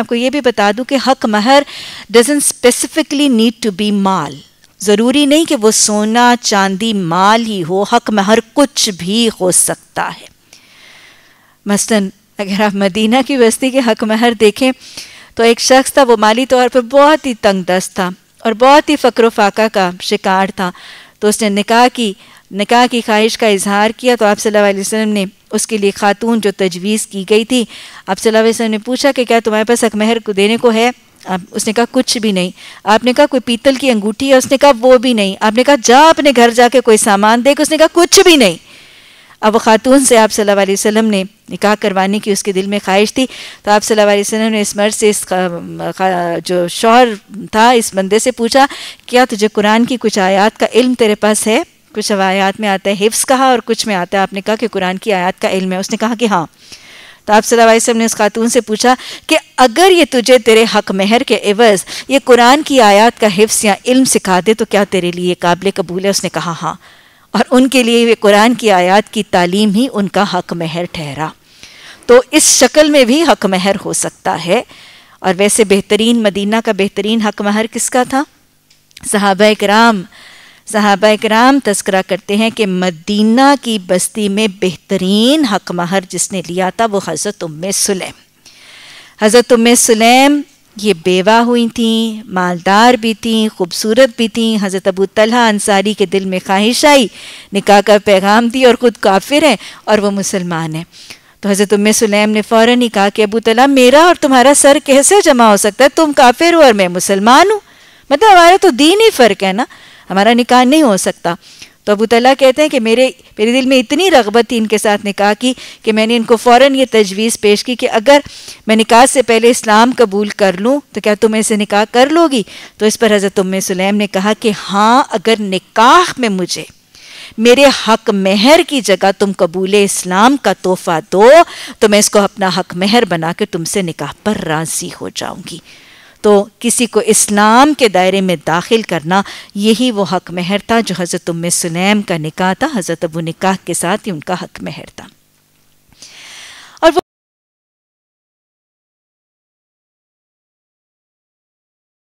आपको ये भी बता दूं कि हक महर doesn't specifically need to be माल ज़रूरी नहीं कि वो सोना चांदी माल ही हो हक महर कुछ भी हो सकता है मसलन अगर आप मदीना की बस्ती के हक महर देखें तो एक शख्स था वो माली तौर पर बहुत ही तंग दस्त था और बहुत ही फ़क्र फाका का शिकार था तो उसने निकाह की निकाह की ख्वाहिश का इजहार किया तो आप सल्लल्लाहु अलैहि वसल्लम ने उसके लिए खातून जो तजवीज़ की गई थी आप सल्लल्लाहु अलैहि वसल्लम ने पूछा कि क्या तुम्हारे पास अकमहर को देने को है आप उसने कहा कुछ भी नहीं आपने कहा कोई पीतल की अंगूठी है उसने कहा वो भी नहीं आपने कहा जा अपने घर जाके कोई सामान देख उसने कहा कुछ भी नहीं अब वो खातून से आप सल्लल्लाहु अलैहि वसल्लम ने निकाह करवाने की उसके दिल में ख्वाहिश थी तो आप सल्लल्लाहु अलैहि वसल्लम ने इस मर्द से इस जो शौहर था इस बंदे से पूछा क्या तुझे कुरान की कुछ आयात का इल्म तेरे पास है कुछ आयात में आता है हिफ्स कहा और कुछ में आता है आपने कहा कि कुरान की आयात का इल्म है उसने कहा कि हाँ तो आप सलाम ने उस खातून से पूछा कि अगर ये तुझे तेरे हक महर के एवज़ ये कुरान की आयात का हिफ्स या इल्म सिखा दे तो क्या तेरे लिए काबिल कबूल है उसने कहा हाँ और उनके लिए वे कुरान की आयात की तालीम ही उनका हक महर ठहरा तो इस शक्ल में भी हक महर हो सकता है और वैसे बेहतरीन मदीना का बेहतरीन हक महर किसका था सहाब कराम सहाबा कराम तस्करा करते हैं कि मदीना की बस्ती में बेहतरीन हक महर जिसने लिया था वो हज़रत उम सुलेम हज़रत उम सुलेम ये बेवा हुई थी मालदार भी थी खूबसूरत भी थीं हज़रत अबू तलहा अंसारी के दिल में ख्वाहिश आई निकाह का पैगाम दी और ख़ुद काफिर हैं और वह मुसलमान हैं तो हज़रत उम सुलेम ने फ़ौर ही कहा कि अबू तला मेरा और तुम्हारा सर कैसे जमा हो सकता है तुम काफिर हो और मैं मुसलमान हूँ मतलब हमारा तो दीन ही फ़र्क है ना हमारा निकाह नहीं हो सकता तो अबू तला कहते हैं कि मेरे मेरे दिल में इतनी रगबत थी इनके साथ निकाह की कि मैंने इनको फ़ौर ये तजवीज़ पेश की कि अगर मैं निकाह से पहले इस्लाम कबूल कर लूँ तो क्या तुम इसे निकाह कर लोगी तो इस पर हज़रत उम्म सुलैम ने कहा कि हाँ अगर निकाह में मुझे मेरे हक महर की जगह तुम कबूल इस्लाम का तोहफ़ा दो तो मैं इसको अपना हक महर बना के तुमसे निकाह पर राज़ी हो जाऊँगी तो किसी को इस्लाम के दायरे में दाखिल करना यही वो हक महर था जो हज़रत उम सुलैम का निकाह था हज़रत अबू निकाह के साथ ही उनका हक महर था